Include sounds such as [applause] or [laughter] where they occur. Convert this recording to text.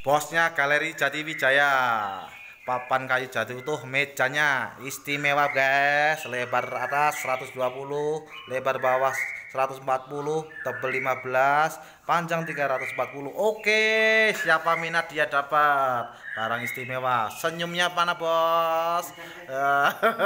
Bosnya Galeri Jati Wijaya. Papan kayu jati utuh, mejanya istimewa guys. Lebar atas 120, lebar bawah 140, tebel 15, panjang 340. Oke, siapa minat dia dapat barang istimewa. Senyumnya panah bos. [laughs]